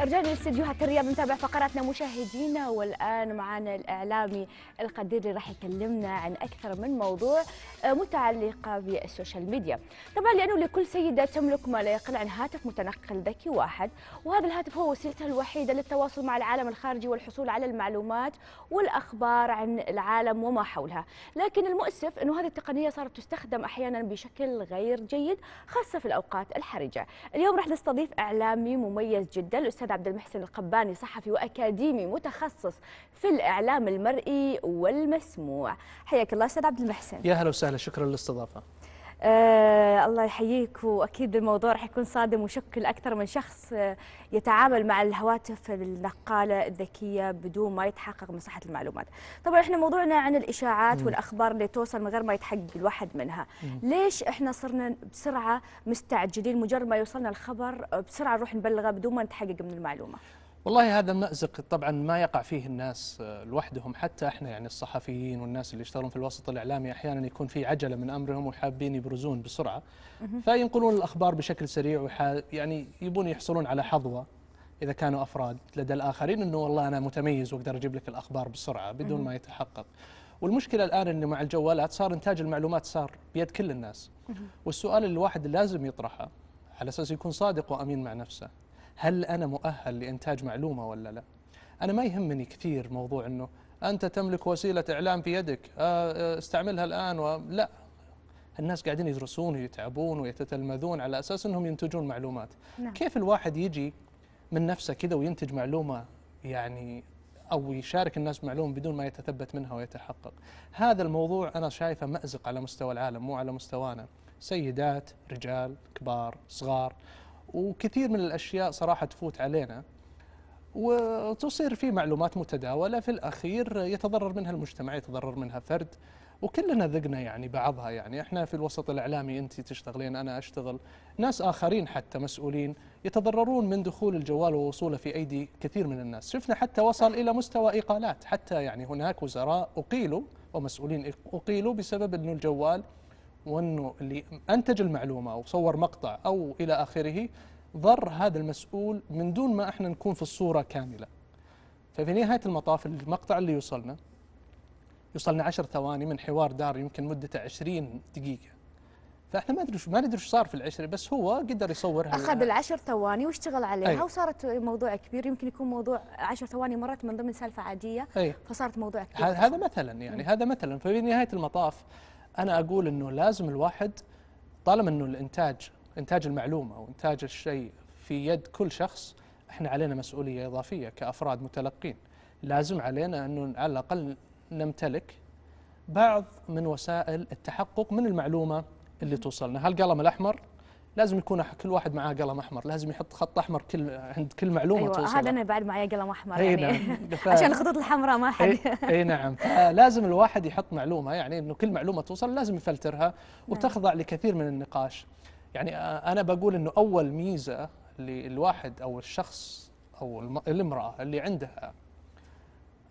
رجعنا لاستديوهات الرياض نتابع فقراتنا مشاهدينا والان معنا الاعلامي القدير اللي راح يكلمنا عن اكثر من موضوع آه، متعلقه بالسوشيال ميديا. طبعا لانه لكل سيده تملك ما لا يقل عن هاتف متنقل ذكي واحد، وهذا الهاتف هو وسيلتها الوحيده للتواصل مع العالم الخارجي والحصول على المعلومات والاخبار عن العالم وما حولها، لكن المؤسف انه هذه التقنيه صارت تستخدم احيانا بشكل غير جيد خاصه في الاوقات الحرجه. اليوم راح نستضيف اعلامي مميز جدا الاستاذ الأستاذ عبد المحسن القباني صحفي وأكاديمي متخصص في الإعلام المرئي والمسموع حياك الله أستاذ عبد المحسن يا اهلا وسهلا شكرا للاستضافة آه الله يحييك واكيد الموضوع راح يكون صادم وشكل اكثر من شخص آه، يتعامل مع الهواتف النقاله الذكيه بدون ما يتحقق من صحه المعلومات. طبعا احنا موضوعنا عن الاشاعات والاخبار اللي توصل من غير ما يتحقق الواحد منها. ليش احنا صرنا بسرعه مستعجلين مجرد ما يوصلنا الخبر آه، بسرعه نروح نبلغه بدون ما نتحقق من المعلومه؟ والله هذا مأزق طبعا ما يقع فيه الناس آه، لوحدهم حتى احنا يعني الصحفيين والناس اللي يشتغلون في الوسط الاعلامي احيانا يكون في عجله من امرهم وحابين يبرزون بسرعه فينقلون الاخبار بشكل سريع يعني يبون يحصلون على حظوه اذا كانوا افراد لدى الاخرين انه والله انا متميز واقدر اجيب لك الاخبار بسرعه بدون ما يتحقق والمشكله الان انه مع الجوالات صار انتاج المعلومات صار بيد كل الناس والسؤال اللي الواحد لازم يطرحه على اساس يكون صادق وامين مع نفسه هل انا مؤهل لانتاج معلومه ولا لا انا ما يهمني كثير موضوع انه انت تملك وسيله اعلام في يدك آه، آه، استعملها الان و... لا الناس قاعدين يدرسون ويتعبون ويتتلمذون على اساس انهم ينتجون معلومات نعم. كيف الواحد يجي من نفسه كذا وينتج معلومه يعني او يشارك الناس معلومه بدون ما يتثبت منها ويتحقق هذا الموضوع انا شايفه مازق على مستوى العالم مو على مستوانا سيدات رجال كبار صغار وكثير من الاشياء صراحه تفوت علينا وتصير في معلومات متداوله في الاخير يتضرر منها المجتمع يتضرر منها فرد وكلنا ذقنا يعني بعضها يعني احنا في الوسط الاعلامي انت تشتغلين انا اشتغل ناس اخرين حتى مسؤولين يتضررون من دخول الجوال ووصوله في ايدي كثير من الناس شفنا حتى وصل الى مستوى اقالات حتى يعني هناك وزراء اقيلوا ومسؤولين اقيلوا بسبب انه الجوال وانه اللي انتج المعلومه او صور مقطع او الى اخره ضر هذا المسؤول من دون ما احنا نكون في الصوره كامله. ففي نهايه المطاف المقطع اللي يوصلنا يوصلنا 10 ثواني من حوار دار يمكن مدته 20 دقيقه. فاحنا ما ادري ما ندري صار في العشر بس هو قدر يصورها اخذ العشر ثواني واشتغل عليها أيه؟ وصارت موضوع كبير يمكن يكون موضوع عشر ثواني مرت من ضمن سالفه عاديه أي. فصارت موضوع كبير هذا مثلا يعني هذا مثلا ففي نهايه المطاف انا اقول انه لازم الواحد طالما انه الانتاج انتاج المعلومه او انتاج الشيء في يد كل شخص احنا علينا مسؤوليه اضافيه كافراد متلقين لازم علينا انه على الاقل نمتلك بعض من وسائل التحقق من المعلومه اللي توصلنا القلم الاحمر لازم يكون كل واحد معاه قلم احمر لازم يحط خط احمر كل عند كل معلومه أيوة توصل هذا انا بعد معي قلم احمر يعني نعم. ف... عشان الخطوط الحمراء ما حد اي نعم فلازم الواحد يحط معلومه يعني انه كل معلومه توصل لازم يفلترها نعم. وتخضع لكثير من النقاش يعني انا بقول انه اول ميزه للواحد او الشخص او الامراه اللي عندها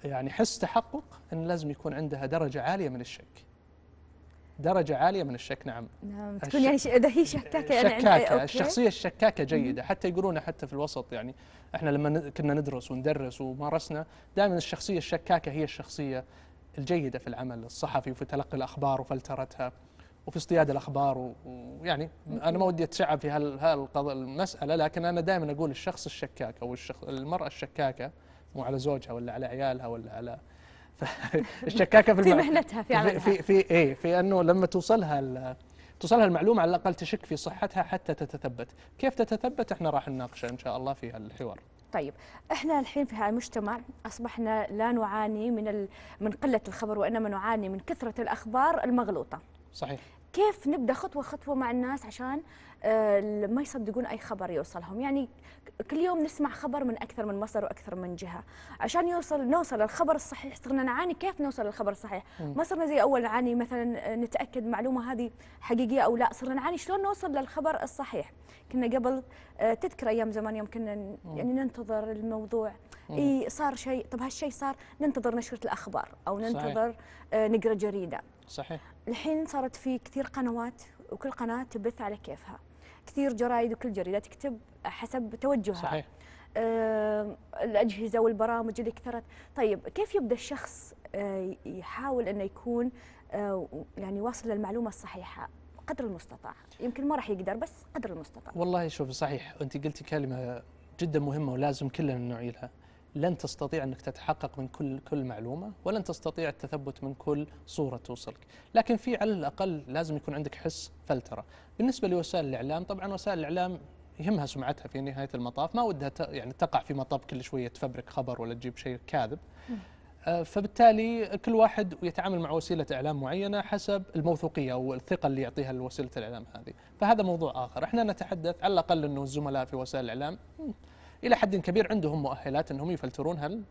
يعني حس تحقق ان لازم يكون عندها درجه عاليه من الشك درجة عالية من الشك نعم نعم تكون يعني إذا هي شكاكة يعني شكاكة أوكي. الشخصية الشكاكة جيدة حتى يقولونها حتى في الوسط يعني احنا لما كنا ندرس وندرس ومارسنا دائما الشخصية الشكاكة هي الشخصية الجيدة في العمل الصحفي وفي تلقي الأخبار وفلترتها وفي اصطياد الأخبار ويعني أنا ما ودي أتشعب في المسألة لكن أنا دائما أقول الشخص الشكاك أو الشخ المرأة الشكاكة مو على زوجها ولا على عيالها ولا على الشكاكه في, في مهنتها عملها في في ايه في انه لما توصلها توصلها المعلومه على الاقل تشك في صحتها حتى تتثبت، كيف تتثبت احنا راح نناقشها ان شاء الله في الحوار. طيب احنا الحين في هذا المجتمع اصبحنا لا نعاني من ال... من قله الخبر وانما نعاني من كثره الاخبار المغلوطه. صحيح. كيف نبدا خطوه خطوه مع الناس عشان آه، ما يصدقون اي خبر يوصلهم يعني كل يوم نسمع خبر من اكثر من مصدر واكثر من جهه عشان يوصل نوصل للخبر الصحيح صرنا نعاني كيف نوصل للخبر الصحيح ما صرنا زي اول نعاني مثلا آه، نتاكد معلومه هذه حقيقيه او لا صرنا نعاني شلون نوصل للخبر الصحيح كنا قبل آه، تذكر ايام زمان يوم كنا يعني ننتظر الموضوع اي صار شيء طب هالشيء صار ننتظر نشره الاخبار او ننتظر صحيح. آه، نقرا جريده صحيح الحين صارت في كثير قنوات وكل قناه تبث على كيفها كثير جرايد وكل جريده تكتب حسب توجهها صحيح آه، الاجهزه والبرامج اللي كثرت طيب كيف يبدا الشخص آه، يحاول انه يكون آه، يعني واصل للمعلومه الصحيحه قدر المستطاع يمكن ما راح يقدر بس قدر المستطاع والله شوف صحيح انت قلتي كلمه جدا مهمه ولازم كلنا نعيلها. لن تستطيع انك تتحقق من كل كل معلومه ولن تستطيع التثبت من كل صوره توصلك، لكن في على الاقل لازم يكون عندك حس فلتره. بالنسبه لوسائل الاعلام، طبعا وسائل الاعلام يهمها سمعتها في نهايه المطاف، ما ودها يعني تقع في مطب كل شويه تفبرك خبر ولا تجيب شيء كاذب. آه، فبالتالي كل واحد يتعامل مع وسيلة إعلام معينة حسب الموثوقية أو الثقة اللي يعطيها لوسيلة الإعلام هذه فهذا موضوع آخر إحنا نتحدث على الأقل أنه الزملاء في وسائل الإعلام الى حد كبير عندهم مؤهلات انهم يفلترون هال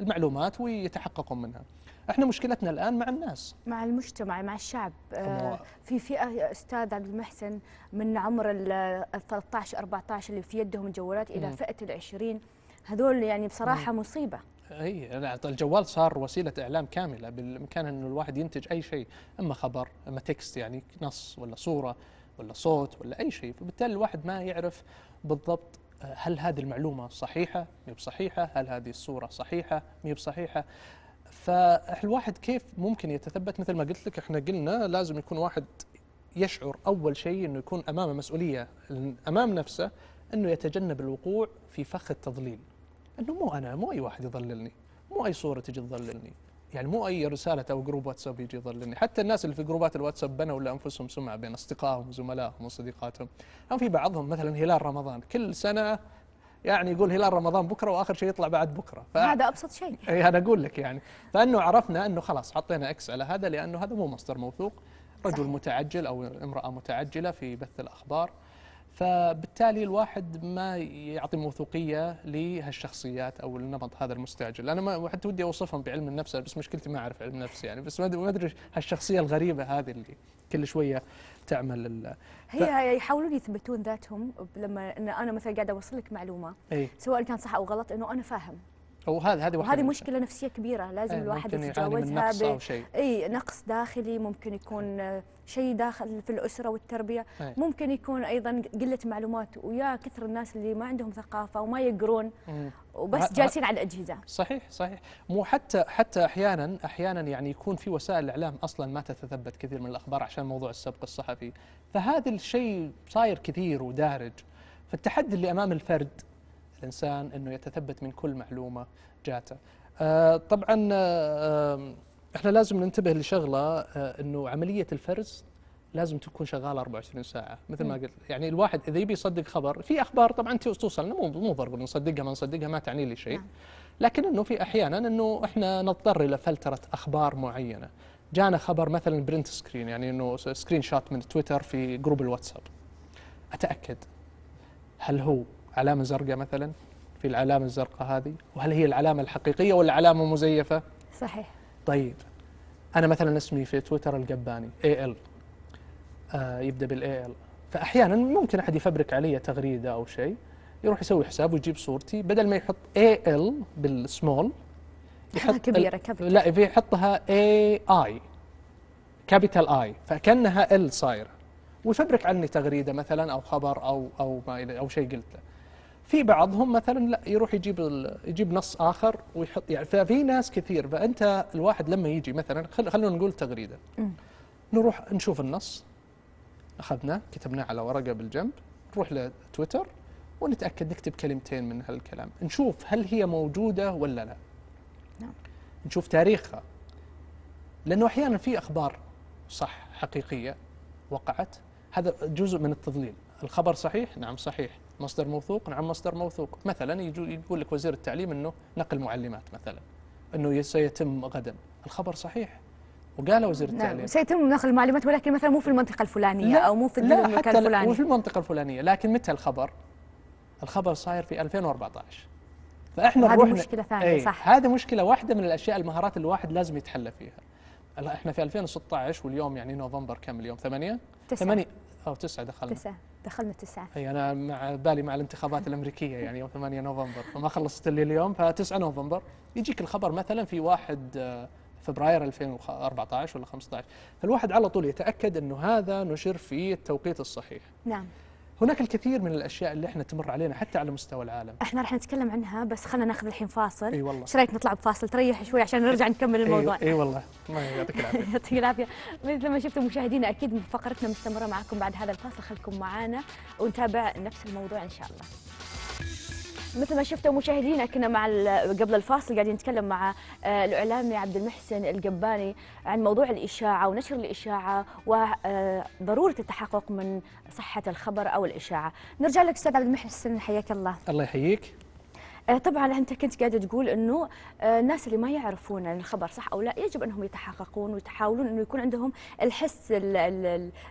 المعلومات ويتحققون منها. احنا مشكلتنا الان مع الناس مع المجتمع مع الشعب آه، في فئه استاذ عبد المحسن من عمر ال 13 14 اللي في يدهم الجوالات الى فئه ال 20 هذول يعني بصراحه مم. مصيبه اي الجوال صار وسيله اعلام كامله بالامكان انه الواحد ينتج اي شيء اما خبر اما تكست يعني نص ولا صوره ولا صوت ولا اي شيء فبالتالي الواحد ما يعرف بالضبط هل هذه المعلومة صحيحة؟ مي بصحيحة؟ هل هذه الصورة صحيحة؟ مي بصحيحة؟ فالواحد كيف ممكن يتثبت مثل ما قلت لك احنا قلنا لازم يكون واحد يشعر أول شيء أنه يكون أمامه مسؤولية أمام نفسه أنه يتجنب الوقوع في فخ التضليل أنه مو أنا مو أي واحد يضللني مو أي صورة تجي تضللني يعني مو اي رساله او جروب واتساب يجي يظلني حتى الناس اللي في جروبات الواتساب بنوا لانفسهم سمعه بين اصدقائهم وزملائهم وصديقاتهم هم في بعضهم مثلا هلال رمضان كل سنه يعني يقول هلال رمضان بكره واخر شيء يطلع بعد بكره ف... هذا ابسط شيء اي انا اقول لك يعني فانه عرفنا انه خلاص حطينا اكس على هذا لانه هذا مو مصدر موثوق رجل صح. متعجل او امراه متعجله في بث الاخبار فبالتالي الواحد ما يعطي موثوقيه لهالشخصيات او النمط هذا المستعجل، انا ما حتى ودي اوصفهم بعلم النفس بس مشكلتي ما اعرف علم نفس يعني بس ما ادري هالشخصيه الغريبه هذه اللي كل شويه تعمل ف... هي يحاولون يثبتون ذاتهم لما ان انا مثلا قاعده اوصل لك معلومه أي؟ سواء كان صح او غلط انه انا فاهم هذا هذه وهذه مشكله نفسيه كبيره لازم أيه الواحد يتجاوزها نقص أو شيء. اي نقص داخلي ممكن يكون أيه. شيء داخل في الاسره والتربيه أيه. ممكن يكون ايضا قله معلومات ويا كثر الناس اللي ما عندهم ثقافه وما يقرون إيه. وبس جالسين على الاجهزه صحيح صحيح مو حتى حتى احيانا احيانا يعني يكون في وسائل الاعلام اصلا ما تتثبت كثير من الاخبار عشان موضوع السبق الصحفي فهذا الشيء صاير كثير ودارج فالتحدي اللي امام الفرد الإنسان أنه يتثبت من كل معلومة جاته آه، طبعا آه، آه، احنا لازم ننتبه لشغله انه عمليه الفرز لازم تكون شغاله 24 ساعه مثل ما قلت يعني الواحد اذا يبي يصدق خبر في اخبار طبعا توصلنا مو مو ضروري نصدقها ما نصدقها ما تعني لي شيء نعم. لكن انه في احيانا انه احنا نضطر الى فلتره اخبار معينه جانا خبر مثلا برنت سكرين يعني انه سكرين شوت من تويتر في جروب الواتساب اتاكد هل هو علامة زرقاء مثلا في العلامة الزرقاء هذه وهل هي العلامة الحقيقية ولا علامة مزيفة صحيح طيب أنا مثلا اسمي في تويتر القباني اي ال آه يبدأ بالاي ال فأحيانا ممكن أحد يفبرك علي تغريدة أو شيء يروح يسوي حساب ويجيب صورتي بدل ما يحط اي آه، ال بالسمول يحط كبيرة كبيرة لا يحطها اي اي كابيتال اي فكانها ال صايره ويفبرك عني تغريده مثلا او خبر او او ما الى او شيء قلته في بعضهم مثلا لا يروح يجيب يجيب نص اخر ويحط يعني ففي ناس كثير فانت الواحد لما يجي مثلا خل خلونا نقول تغريده نروح نشوف النص اخذناه كتبناه على ورقه بالجنب نروح لتويتر ونتاكد نكتب كلمتين من هالكلام نشوف هل هي موجوده ولا لا نعم. نشوف تاريخها لانه احيانا في اخبار صح حقيقيه وقعت هذا جزء من التضليل الخبر صحيح نعم صحيح مصدر موثوق نعم مصدر موثوق مثلا يقول لك وزير التعليم أنه نقل معلمات مثلا أنه سيتم غدا الخبر صحيح وقال وزير نعم. التعليم سيتم نقل المعلمات ولكن مثلا مو في المنطقة الفلانية لا أو مو في المكان الفلاني مو في المنطقة الفلانية لكن متى الخبر؟ الخبر صاير في 2014 فاحنا هذه مشكلة ثانية ايه صح هذه مشكلة واحدة من الأشياء المهارات الواحد لازم يتحلى فيها احنا في 2016 واليوم يعني نوفمبر كم اليوم 8 9 8 أو 9 دخلنا 9 دخلنا تسعة اي انا مع بالي مع الانتخابات الامريكيه يعني يوم 8 نوفمبر فما خلصت لي اليوم ف 9 نوفمبر يجيك الخبر مثلا في 1 آه، فبراير 2014 ولا 15 فالواحد على طول يتاكد انه هذا نشر في التوقيت الصحيح نعم هناك الكثير من الاشياء اللي احنا تمر علينا حتى على مستوى العالم احنا راح نتكلم عنها بس خلينا ناخذ الحين فاصل اي والله ايش رايك نطلع بفاصل تريح شوي عشان نرجع نكمل الموضوع اي والله الله يعطيك العافيه يعطيك العافيه مثل ما شفتوا مشاهدينا اكيد فقرتنا مستمره معكم بعد هذا الفاصل خليكم معنا ونتابع نفس الموضوع ان شاء الله مثل ما شفتوا مشاهدينا كنا مع قبل الفاصل قاعدين نتكلم مع آه، الاعلامي عبد المحسن القباني عن موضوع الاشاعه ونشر الاشاعه وضروره آه، التحقق من صحه الخبر او الاشاعه. نرجع لك استاذ عبد المحسن حياك الله. الله يحييك. آه، طبعا انت كنت قاعده تقول انه آه، الناس اللي ما يعرفون الخبر صح او لا يجب انهم يتحققون ويتحاولون انه يكون عندهم الحس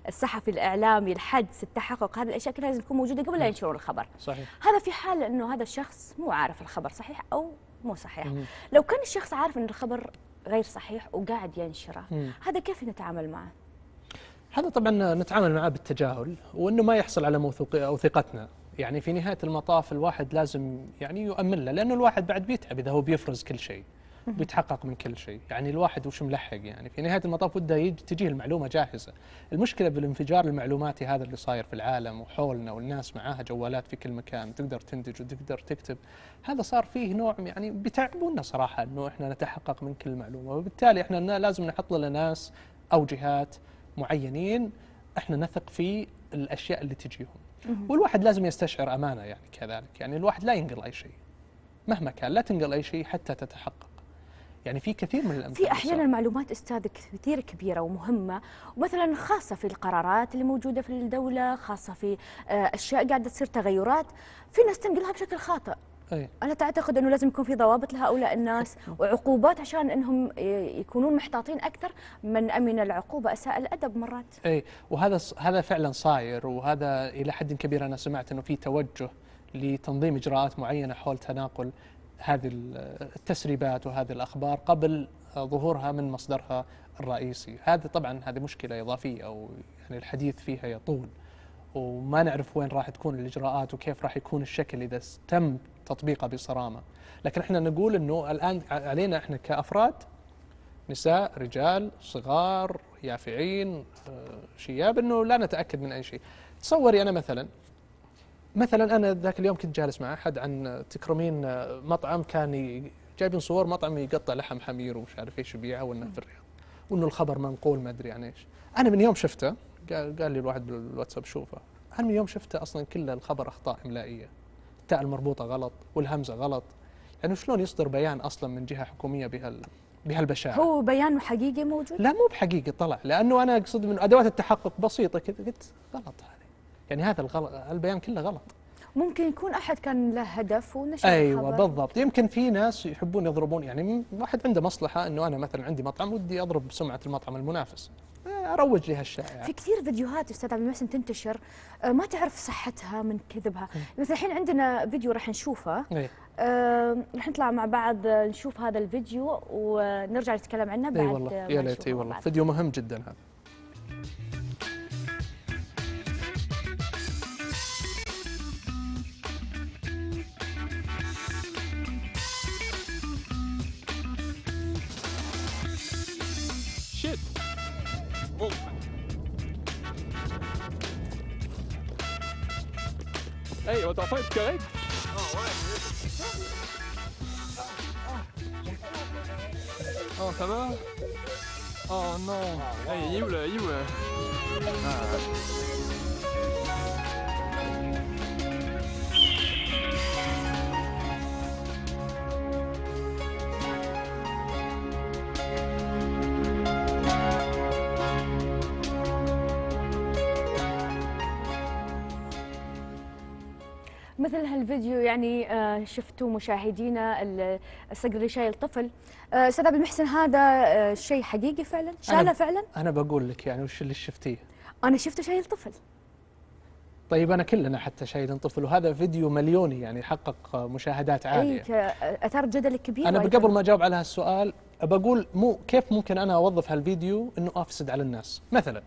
الصحفي الاعلامي الحدس التحقق هذه الاشياء كلها لازم تكون موجوده قبل لا نعم. ينشرون الخبر صحيح هذا في حال انه هذا الشخص مو عارف الخبر صحيح او مو صحيح مم. لو كان الشخص عارف ان الخبر غير صحيح وقاعد ينشره مم. هذا كيف نتعامل معه هذا طبعا نتعامل معاه بالتجاهل وانه ما يحصل على موثوق ثقتنا يعني في نهايه المطاف الواحد لازم يعني يؤمن له لانه الواحد بعد بيتعب اذا هو بيفرز كل شيء بيتحقق من كل شيء يعني الواحد وش ملحق يعني في نهايه المطاف وده تجيه المعلومه جاهزه المشكله بالانفجار المعلوماتي هذا اللي صاير في العالم وحولنا والناس معاها جوالات في كل مكان تقدر تنتج وتقدر تكتب هذا صار فيه نوع يعني بيتعبونا صراحه انه احنا نتحقق من كل معلومه وبالتالي احنا لازم نحط لنا ناس او جهات معينين احنا نثق في الاشياء اللي تجيهم والواحد لازم يستشعر امانه يعني كذلك يعني الواحد لا ينقل اي شيء مهما كان لا تنقل اي شيء حتى تتحقق يعني في كثير من الامثله في احيانا معلومات استاذ كثير كبيره ومهمه ومثلا خاصه في القرارات اللي موجوده في الدوله خاصه في آه، اشياء قاعده تصير تغيرات في ناس تنقلها بشكل خاطئ أي. انا تعتقد انه لازم يكون في ضوابط لهؤلاء الناس وعقوبات عشان انهم يكونون محتاطين اكثر من امن العقوبه اساء الادب مرات اي وهذا هذا فعلا صاير وهذا الى حد كبير انا سمعت انه في توجه لتنظيم اجراءات معينه حول تناقل هذه التسريبات وهذه الاخبار قبل ظهورها من مصدرها الرئيسي هذا طبعا هذه مشكله اضافيه او يعني الحديث فيها يطول وما نعرف وين راح تكون الاجراءات وكيف راح يكون الشكل اذا تم تطبيقه بصرامه لكن احنا نقول انه الان علينا احنا كافراد نساء رجال صغار يافعين آه، شياب انه لا نتاكد من اي شيء تصوري انا مثلا مثلا انا ذاك اليوم كنت جالس مع احد عن تكرمين آه، مطعم كان جايبين صور مطعم يقطع لحم حمير ومش عارف ايش يبيعه وانه في الرياض وانه الخبر منقول ما ادري عن ايش انا من يوم شفته قال, قال لي الواحد بالواتساب شوفه انا من يوم شفته اصلا كله الخبر اخطاء املائيه التاء المربوطه غلط والهمزه غلط يعني شلون يصدر بيان اصلا من جهه حكوميه بهال بهالبشاعه هو بيان حقيقي موجود؟ لا مو بحقيقي طلع لانه انا اقصد من ادوات التحقق بسيطه كذا قلت غلط هذه يعني هذا الغلط البيان كله غلط ممكن يكون احد كان له هدف ونشر ايوه الخبر. بالضبط يمكن في ناس يحبون يضربون يعني واحد عنده مصلحه انه انا مثلا عندي مطعم ودي اضرب سمعه المطعم المنافس آه، اروج لهالشائعه يعني. في كثير فيديوهات استاذ عبد المحسن تنتشر آه، ما تعرف صحتها من كذبها مثل الحين عندنا فيديو راح نشوفه إيه. آه، راح نطلع مع بعض نشوف هذا الفيديو ونرجع نتكلم عنه إيه بعد اي والله يا ليت اي والله فيديو مهم جدا هذا Hey, on t'en tu es correct? Oh, ouais. Oh, ça va? Oh non! Hey, il est où là? Il est où là? Ah. مثل هالفيديو يعني آه، شفتوا مشاهدينا الصقر اللي شايل طفل آه، استاذ عبد المحسن هذا آه، شيء حقيقي فعلا شاله فعلا انا بقول لك يعني وش اللي شفتيه انا شفته شايل طفل طيب انا كلنا حتى شايلين طفل وهذا فيديو مليوني يعني حقق مشاهدات إيه، عاليه اي اثار جدل كبير انا قبل ما اجاوب على هالسؤال بقول مو كيف ممكن انا اوظف هالفيديو انه افسد على الناس مثلا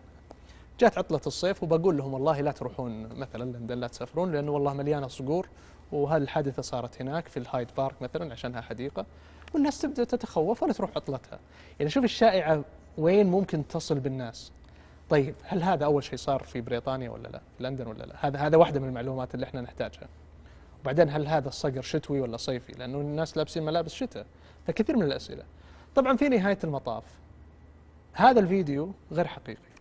جات عطله الصيف وبقول لهم والله لا تروحون مثلا لندن لا تسافرون لانه والله مليانه صقور وهالحادثه صارت هناك في الهايد بارك مثلا عشانها حديقه والناس تبدا تتخوف ولا تروح عطلتها يعني شوف الشائعه وين ممكن تصل بالناس طيب هل هذا اول شيء صار في بريطانيا ولا لا في لندن ولا لا هذا هذا واحده من المعلومات اللي احنا نحتاجها وبعدين هل هذا الصقر شتوي ولا صيفي لانه الناس لابسين ملابس شتاء فكثير من الاسئله طبعا في نهايه المطاف هذا الفيديو غير حقيقي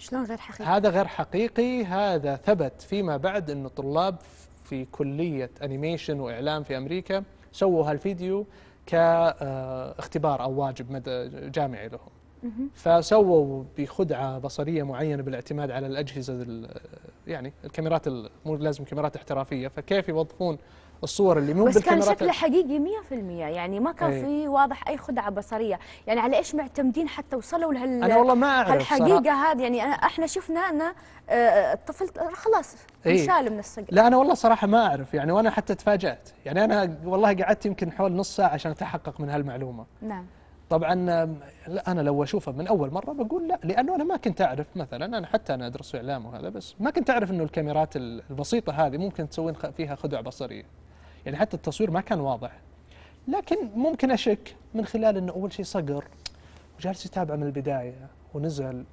شلون غير حقيقي؟ هذا غير حقيقي هذا ثبت فيما بعد انه طلاب في كلية أنيميشن وإعلام في أمريكا سووا هالفيديو كاختبار أو واجب جامعي لهم فسووا بخدعه بصريه معينه بالاعتماد على الاجهزه يعني الكاميرات مو لازم كاميرات احترافيه فكيف يوظفون الصور اللي مو بس كان شكله حقيقي 100% يعني ما كان إيه. في واضح اي خدعه بصريه يعني على ايش معتمدين حتى وصلوا لهال انا والله ما اعرف الحقيقه هذه يعني احنا شفنا ان آه، الطفل خلاص إيه. انشال من الصقر لا انا والله صراحه ما اعرف يعني وانا حتى تفاجات يعني انا والله قعدت يمكن حول نص ساعه عشان اتحقق من هالمعلومه نعم طبعا انا لو اشوفه من اول مره بقول لا لانه انا ما كنت اعرف مثلا انا حتى انا ادرس اعلام وهذا بس ما كنت اعرف انه الكاميرات البسيطه هذه ممكن تسوين فيها خدع بصريه يعني حتى التصوير ما كان واضح لكن ممكن أشك من خلال أنه أول شيء صقر وجالس يتابع من البداية ونزل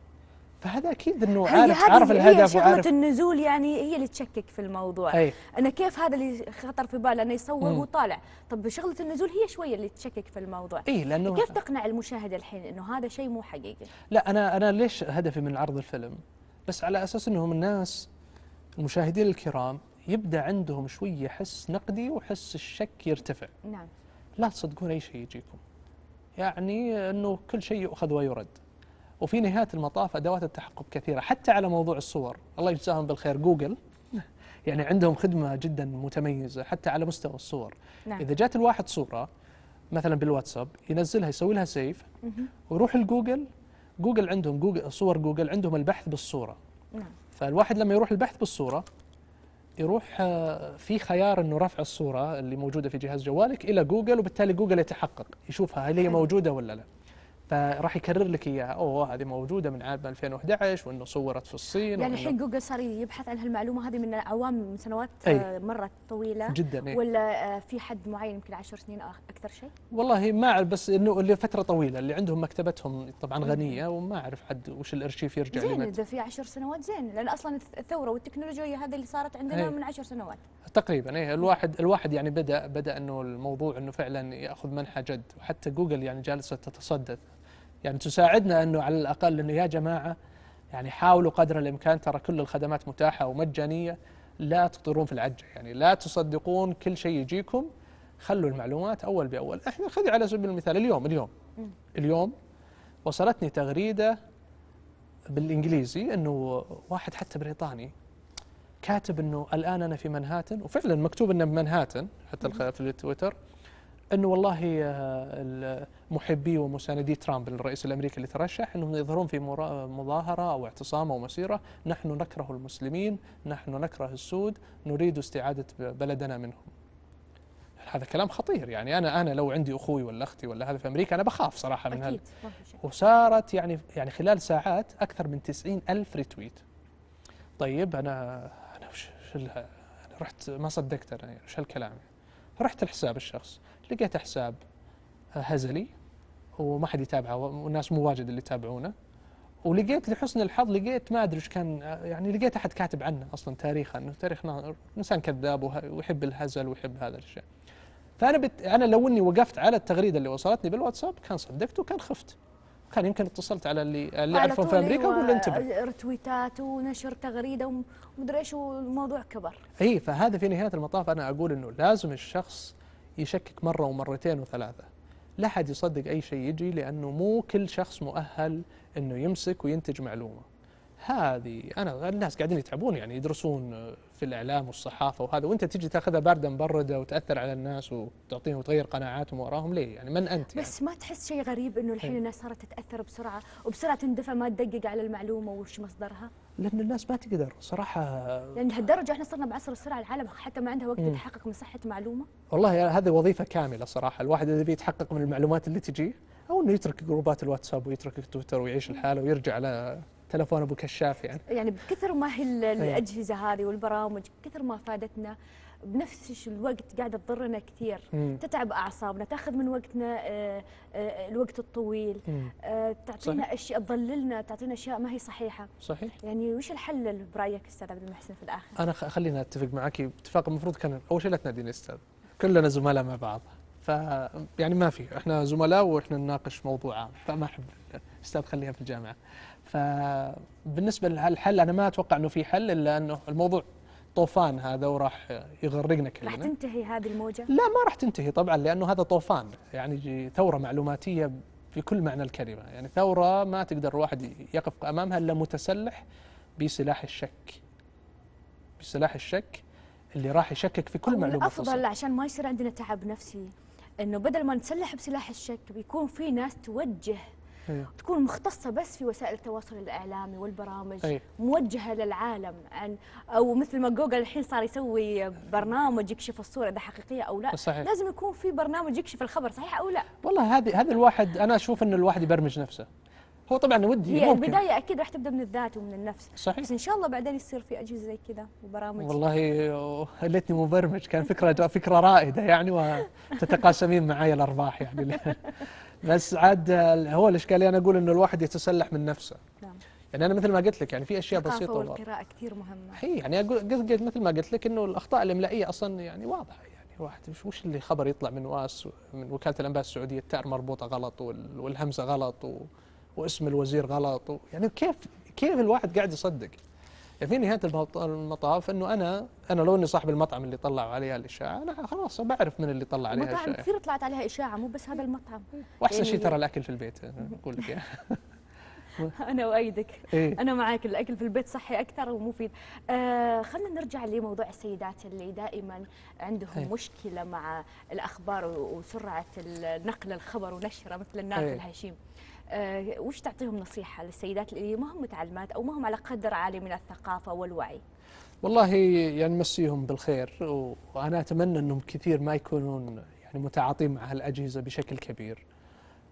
فهذا اكيد انه عارف عارف الهدف هي وعارف النزول يعني هي اللي تشكك في الموضوع أي. انا كيف هذا اللي خطر في باله انه يصور مم. وطالع طب شغله النزول هي شويه اللي تشكك في الموضوع اي لانه كيف تقنع المشاهد الحين انه هذا شيء مو حقيقي لا انا انا ليش هدفي من عرض الفيلم بس على اساس انهم الناس المشاهدين الكرام يبدا عندهم شويه حس نقدي وحس الشك يرتفع نعم لا تصدقون اي شيء يجيكم يعني انه كل شيء يؤخذ ويرد وفي نهايه المطاف ادوات التحقق كثيره حتى على موضوع الصور الله يجزاهم بالخير جوجل يعني عندهم خدمه جدا متميزه حتى على مستوى الصور نعم. اذا جات الواحد صوره مثلا بالواتساب ينزلها يسوي لها سيف ويروح لجوجل جوجل عندهم جوجل صور جوجل عندهم البحث بالصوره نعم. فالواحد لما يروح البحث بالصوره يروح آه، في خيار انه رفع الصوره اللي موجوده في جهاز جوالك الى جوجل وبالتالي جوجل يتحقق يشوفها هل هي موجوده ولا لا فراح يكرر لك اياها اوه هذه موجوده من عام 2011 وانه صورت في الصين يعني الحين جوجل صار يبحث عن هالمعلومه هذه من اعوام من سنوات آه، أي. مره طويله جدا أي. ولا آه، في حد معين يمكن 10 سنين اكثر شيء؟ والله ما اعرف بس انه لفتره طويله اللي عندهم مكتبتهم طبعا غنيه وما اعرف حد وش الارشيف يرجع زين اذا في 10 سنوات زين لان اصلا الثوره والتكنولوجيا هذه اللي صارت عندنا أي. من 10 سنوات تقريبا اي الواحد الواحد يعني بدا بدا انه الموضوع انه فعلا ياخذ منحى جد وحتى جوجل يعني جالسه تتصدد يعني تساعدنا انه على الاقل انه يا جماعه يعني حاولوا قدر الامكان ترى كل الخدمات متاحه ومجانيه لا تطيرون في العجه يعني لا تصدقون كل شيء يجيكم خلوا المعلومات اول باول احنا خذي على سبيل المثال اليوم اليوم اليوم وصلتني تغريده بالانجليزي انه واحد حتى بريطاني كاتب انه الان انا في منهاتن وفعلا مكتوب انه بمنهاتن حتى في التويتر انه والله آه، محبي ومساندي ترامب الرئيس الامريكي اللي ترشح انهم يظهرون في مظاهره او اعتصام او مسيره نحن نكره المسلمين، نحن نكره السود، نريد استعاده بلدنا منهم. هذا كلام خطير يعني انا انا لو عندي اخوي ولا اختي ولا هذا في امريكا انا بخاف صراحه من هال وصارت يعني يعني خلال ساعات اكثر من 90 الف ريتويت طيب انا انا وش انا رحت ما صدقت انا وش هالكلام رحت لحساب الشخص لقيت حساب هزلي وما حد يتابعه والناس مو واجد اللي يتابعونه ولقيت لحسن الحظ لقيت ما ادري ايش كان يعني لقيت احد كاتب عنه اصلا تاريخه انه تاريخ انسان كذاب ويحب الهزل ويحب هذا الشيء. فانا بت... انا لو اني وقفت على التغريده اللي وصلتني بالواتساب كان صدقت وكان خفت. كان يمكن اتصلت على اللي اللي اعرفهم في امريكا واقول له انتبه. رتويتات ونشر تغريده ومدري ايش والموضوع كبر. اي فهذا في نهايه المطاف انا اقول انه لازم الشخص يشكك مرة ومرتين وثلاثة لا حد يصدق أي شيء يجي لأنه مو كل شخص مؤهل أنه يمسك وينتج معلومة هذه أنا الناس قاعدين يتعبون يعني يدرسون آه، في الإعلام والصحافة وهذا وأنت تجي تاخذها باردة مبردة وتأثر على الناس وتعطيهم وتغير قناعاتهم وراهم ليه يعني من أنت يعني؟ بس ما تحس شيء غريب أنه الحين إيه. الناس صارت تتأثر بسرعة وبسرعة تندفع ما تدقق على المعلومة وش مصدرها لان الناس ما تقدر صراحه لان لهالدرجه احنا صرنا بعصر السرعه العالم حتى ما عندها وقت يتحقق من صحه معلومه والله هذه وظيفه كامله صراحه الواحد اذا بيتحقق من المعلومات اللي تجيه او انه يترك جروبات الواتساب ويترك التويتر ويعيش الحاله ويرجع على تلفون ابو كشاف يعني يعني بكثر ما هي إيه. الاجهزه هذه والبرامج كثر ما فادتنا بنفس الوقت قاعده تضرنا كثير تتعب اعصابنا تاخذ من وقتنا آه، آه، آه، الوقت الطويل تعطينا صحيح. اشياء تضللنا تعطينا اشياء ما هي صحيحه صحيح يعني وش الحل برايك استاذ عبد المحسن في الاخر انا خلينا اتفق معك اتفاق المفروض كان اول شيء لا تناديني استاذ كلنا زملاء مع بعض ف يعني ما في احنا زملاء واحنا نناقش موضوع عام فما احب استاذ خليها في الجامعه فبالنسبه للحل انا ما اتوقع انه في حل الا انه الموضوع طوفان هذا وراح يغرقنا كلنا راح تنتهي هذه الموجة؟ لا ما راح تنتهي طبعا لأنه هذا طوفان يعني ثورة معلوماتية في كل معنى الكلمة يعني ثورة ما تقدر الواحد يقف أمامها إلا متسلح بسلاح الشك بسلاح الشك اللي راح يشكك في كل معلومة الأفضل عشان ما يصير عندنا تعب نفسي انه بدل ما نتسلح بسلاح الشك بيكون في ناس توجه أيه. تكون مختصه بس في وسائل التواصل الاعلامي والبرامج أيه. موجهه للعالم عن او مثل ما جوجل الحين صار يسوي برنامج يكشف الصوره اذا حقيقيه او لا صحيح. لازم يكون في برنامج يكشف الخبر صحيح او لا والله هذه هذا الواحد انا اشوف ان الواحد يبرمج نفسه هو طبعا ودي هي ممكن. البدايه اكيد راح تبدا من الذات ومن النفس صحيح بس ان شاء الله بعدين يصير في اجهزه زي كذا وبرامج والله ليتني مبرمج كان فكره فكره رائده يعني وتتقاسمين معي الارباح يعني بس عاد هو الاشكاليه انا اقول انه الواحد يتسلح من نفسه نعم يعني انا مثل ما قلت لك يعني في اشياء بسيطه والله والقراءه كثير مهمه هي إيه، يعني اقول قلت مثل ما قلت لك انه الاخطاء الاملائيه اصلا يعني واضحه يعني الواحد وش اللي خبر يطلع من واس من وكاله الانباء السعوديه التاء مربوطه غلط والهمزه غلط واسم الوزير غلط يعني كيف كيف الواحد قاعد يصدق؟ في نهايه المطاف انه انا انا لو اني صاحب المطعم اللي طلعوا عليها الاشاعه انا خلاص بعرف من اللي طلع عليها مطاعم كثير طلعت عليها اشاعه مو بس هذا المطعم واحسن شيء يعني ترى الاكل في البيت اقول لك انا وايدك إيه؟ انا معاك الاكل في البيت صحي اكثر ومفيد آه خلينا نرجع لموضوع السيدات اللي دائما عندهم إيه؟ مشكله مع الاخبار وسرعه نقل الخبر ونشره مثل النار إيه؟ في الهشيم آه، وش تعطيهم نصيحه للسيدات اللي ما هم متعلمات او ما هم على قدر عالي من الثقافه والوعي؟ والله يعني مسيهم بالخير وانا اتمنى انهم كثير ما يكونون يعني متعاطين مع هالاجهزه بشكل كبير.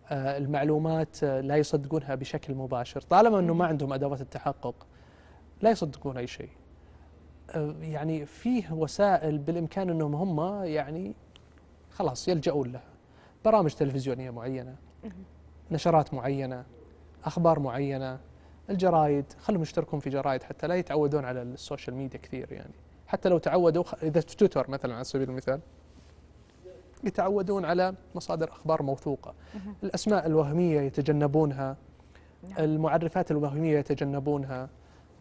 آه، المعلومات لا يصدقونها بشكل مباشر، طالما انه ما عندهم ادوات التحقق لا يصدقون اي شيء. آه، يعني فيه وسائل بالامكان انهم هم يعني خلاص يلجؤون لها. برامج تلفزيونيه معينه نشرات معينة أخبار معينة الجرايد خلوا يشتركون في جرايد حتى لا يتعودون على السوشيال ميديا كثير يعني حتى لو تعودوا إذا في تويتر مثلا على سبيل المثال يتعودون على مصادر أخبار موثوقة الأسماء الوهمية يتجنبونها نعم. المعرفات الوهمية يتجنبونها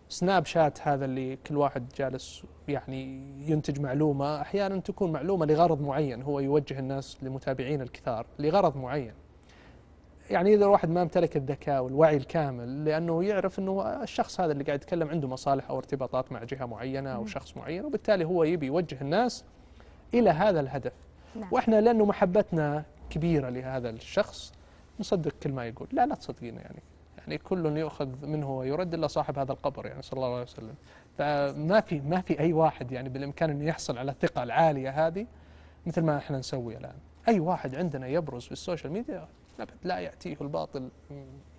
سناب شات هذا اللي كل واحد جالس يعني ينتج معلومة أحيانا تكون معلومة لغرض معين هو يوجه الناس لمتابعين الكثار لغرض معين يعني إذا الواحد ما امتلك الذكاء والوعي الكامل لأنه يعرف أنه الشخص هذا اللي قاعد يتكلم عنده مصالح أو ارتباطات مع جهة معينة أو شخص معين وبالتالي هو يبي يوجه الناس إلى هذا الهدف نعم. وإحنا لأنه محبتنا كبيرة لهذا الشخص نصدق كل ما يقول لا لا تصدقينه يعني يعني كل يؤخذ منه ويرد الا صاحب هذا القبر يعني صلى الله عليه وسلم فما في ما في اي واحد يعني بالامكان انه يحصل على الثقه العاليه هذه مثل ما احنا نسوي الان اي واحد عندنا يبرز في السوشيال ميديا ابد لا ياتيه الباطل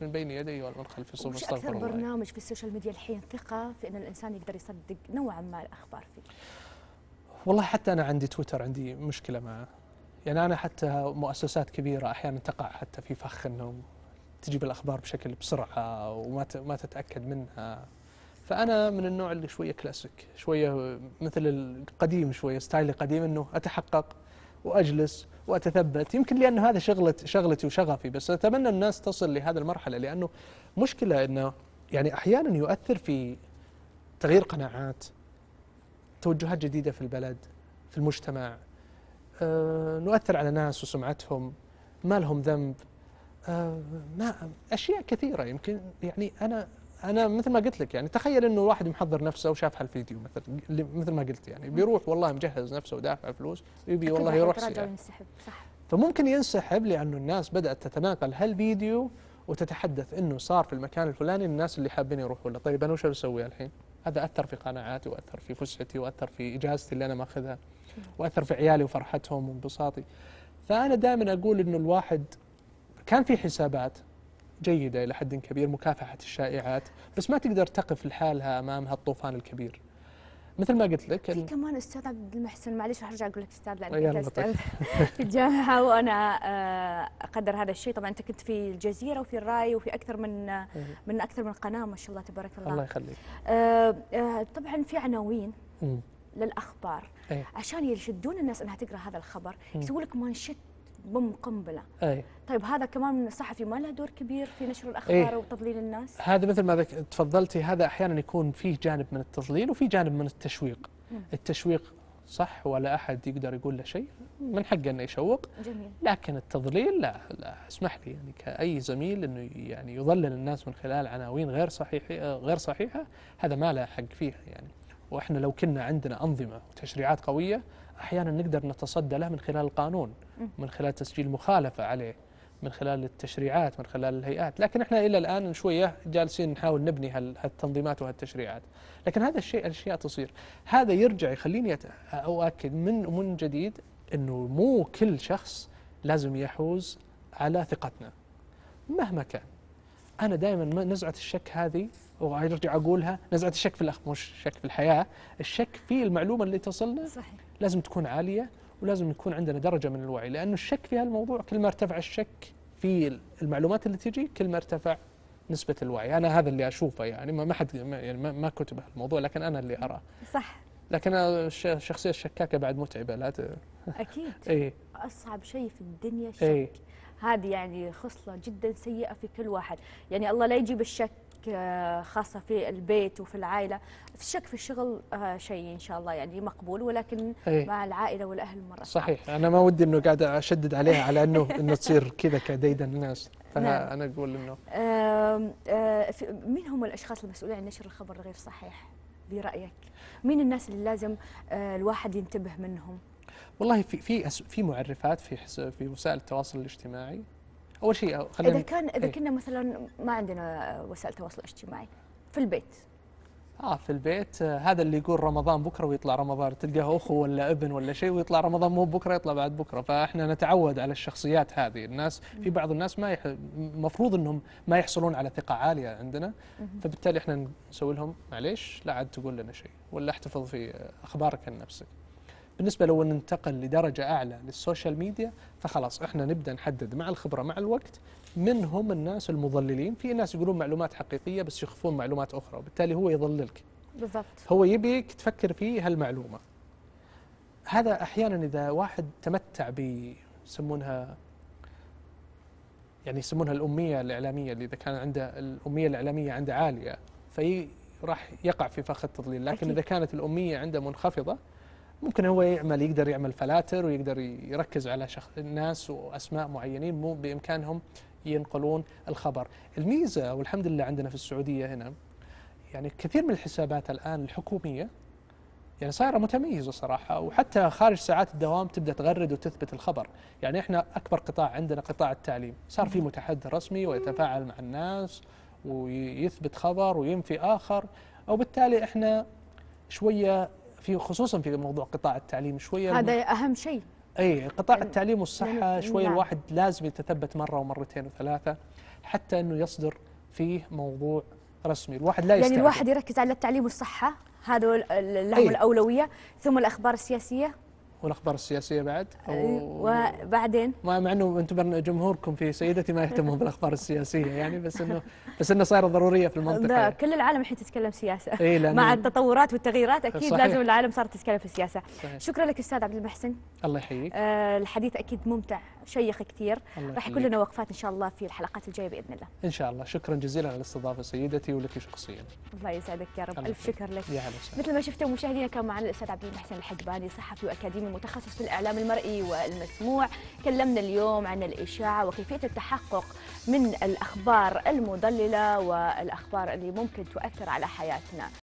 من بين يديه ولا من خلفه صوم استغفر اكثر برنامج في السوشيال ميديا الحين ثقه في ان الانسان يقدر يصدق نوعا ما الاخبار فيه والله حتى انا عندي تويتر عندي مشكله معه يعني انا حتى مؤسسات كبيره احيانا تقع حتى في فخ انهم تجيب الاخبار بشكل بسرعه وما ما تتاكد منها فانا من النوع اللي شويه كلاسيك شويه مثل القديم شويه ستايلي قديم انه اتحقق وأجلس وأتثبت يمكن لأن هذا شغلة شغلتي وشغفي بس أتمنى الناس تصل لهذه المرحلة لأنه مشكلة أنه يعني أحيانا يؤثر في تغيير قناعات توجهات جديدة في البلد في المجتمع أه نؤثر على ناس وسمعتهم ما لهم ذنب أه ما أشياء كثيرة يمكن يعني أنا انا مثل ما قلت لك يعني تخيل انه واحد محضر نفسه وشاف هالفيديو مثل مثل ما قلت يعني بيروح والله مجهز نفسه ودافع فلوس يبي والله يروح سياحه صح فممكن ينسحب لانه الناس بدات تتناقل هالفيديو وتتحدث انه صار في المكان الفلاني الناس اللي حابين يروحوا له طيب انا وش بسوي الحين هذا اثر في قناعاتي واثر في فسحتي واثر في اجازتي اللي انا ماخذها واثر في عيالي وفرحتهم وانبساطي فانا دائما اقول انه الواحد كان في حسابات جيدة إلى حد كبير مكافحة الشائعات بس ما تقدر تقف لحالها أمام هالطوفان الكبير مثل ما قلت لك في كمان استاذ عبد المحسن معلش راح ارجع اقول لك استاذ لانك طيب. استاذ في الجامعه وانا اقدر هذا الشيء طبعا انت كنت في الجزيره وفي الراي وفي اكثر من آه، من اكثر من قناه ما شاء الله تبارك الله الله يخليك آه، آه، طبعا في عناوين للاخبار إيه. عشان يشدون الناس انها تقرا هذا الخبر يسوي لك مانشيت بوم قنبله أي. طيب هذا كمان الصحفي ما له دور كبير في نشر الاخبار أي. وتضليل الناس هذا مثل ما تفضلتي هذا احيانا يكون فيه جانب من التضليل وفي جانب من التشويق م. التشويق صح ولا احد يقدر يقول له شيء من حقه انه يشوق جميل. لكن التضليل لا لا اسمح لي يعني كاي زميل انه يعني يضلل الناس من خلال عناوين غير صحيحه غير صحيحه هذا ما له حق فيها يعني واحنا لو كنا عندنا انظمه وتشريعات قويه احيانا نقدر نتصدى له من خلال القانون من خلال تسجيل مخالفه عليه من خلال التشريعات من خلال الهيئات لكن احنا الى الان شويه جالسين نحاول نبني هالتنظيمات وهالتشريعات لكن هذا الشيء الاشياء تصير هذا يرجع يخليني اؤكد من من جديد انه مو كل شخص لازم يحوز على ثقتنا مهما كان انا دائما نزعه الشك هذه وارجع اقولها نزعه الشك في الأخ مش شك في الحياه الشك في المعلومه اللي تصلنا صحيح. لازم تكون عاليه ولازم يكون عندنا درجه من الوعي لانه الشك في هالموضوع كل ما ارتفع الشك في المعلومات اللي تجي كل ما ارتفع نسبة الوعي أنا هذا اللي أشوفه يعني ما حد يعني ما كتب الموضوع لكن أنا اللي أراه صح لكن الشخصية الشكاكة بعد متعبة لا ت... أكيد إيه؟ أصعب شيء في الدنيا إيه. الشك إيه؟ هذه يعني خصلة جدا سيئة في كل واحد يعني الله لا يجيب الشك آه، خاصة في البيت وفي العائلة الشك في الشغل آه، شيء إن شاء الله يعني مقبول ولكن أيه. مع العائلة والأهل مرة صحيح أنا ما ودي أنه قاعد أشدد عليها على أنه أنه تصير كذا كديدا الناس فأنا نعم. أقول أنه آه، مين هم الأشخاص المسؤولين عن نشر الخبر الغير صحيح برأيك؟ مين الناس اللي لازم الواحد ينتبه منهم؟ والله في في في معرفات في في وسائل التواصل الاجتماعي اول شيء خلينا اذا كان اذا إيه. كنا مثلا ما عندنا وسائل تواصل اجتماعي في البيت اه في البيت آه هذا اللي يقول رمضان بكره ويطلع رمضان تلقاه اخو ولا ابن ولا شيء ويطلع رمضان مو بكره يطلع بعد بكره فاحنا نتعود على الشخصيات هذه الناس في بعض الناس ما المفروض يح... انهم ما يحصلون على ثقه عاليه عندنا فبالتالي احنا نسوي لهم معليش لا عاد تقول لنا شيء ولا احتفظ في اخبارك عن نفسك بالنسبة لو ننتقل لدرجة أعلى للسوشيال ميديا فخلاص إحنا نبدأ نحدد مع الخبرة مع الوقت من هم الناس المضللين في ناس يقولون معلومات حقيقية بس يخفون معلومات أخرى وبالتالي هو يضللك بالضبط هو يبيك تفكر في هالمعلومة هذا أحيانا إذا واحد تمتع بيسمونها يعني يسمونها الأمية الإعلامية اللي إذا كان عنده الأمية الإعلامية عنده عالية في راح يقع في فخ التضليل لكن أكيد. إذا كانت الأمية عنده منخفضة ممكن هو يعمل يقدر يعمل فلاتر ويقدر يركز على شخص الناس واسماء معينين مو بامكانهم ينقلون الخبر. الميزه والحمد لله عندنا في السعوديه هنا يعني كثير من الحسابات الان الحكوميه يعني صايره متميزه صراحه وحتى خارج ساعات الدوام تبدا تغرد وتثبت الخبر، يعني احنا اكبر قطاع عندنا قطاع التعليم، صار في متحدث رسمي ويتفاعل مع الناس ويثبت خبر وينفي اخر، وبالتالي احنا شويه في خصوصا في موضوع قطاع التعليم شويه هذا اهم شيء اي قطاع يعني التعليم والصحه يعني شويه نعم. الواحد لازم يتثبت مره ومرتين وثلاثه حتى انه يصدر فيه موضوع رسمي الواحد لا يعني يستعجل يعني الواحد يركز على التعليم والصحه هذول لهم أيه. الاولويه ثم الاخبار السياسيه والاخبار السياسيه بعد أه، وبعدين مع انه انتم جمهوركم في سيدتي ما يهتمون بالاخبار السياسيه يعني بس انه بس انه صايره ضروريه في المنطقه لا يعني. كل العالم الحين تتكلم سياسه إيه مع التطورات والتغييرات اكيد صحيح. لازم العالم صارت تتكلم في السياسه صحيح. شكرا لك استاذ عبد المحسن الله يحييك آه الحديث اكيد ممتع شيخ كثير راح يكون لنا وقفات ان شاء الله في الحلقات الجايه باذن الله ان شاء الله شكرا جزيلا على الاستضافه سيدتي ولك شخصيا الله يسعدك يا رب الف شكر لك يا مثل ما شفتوا مشاهدينا كان معنا الاستاذ عبد المحسن الحجباني صحفي واكاديمي متخصص في الاعلام المرئي والمسموع تكلمنا اليوم عن الاشاعه وكيفيه التحقق من الاخبار المضلله والاخبار اللي ممكن تؤثر على حياتنا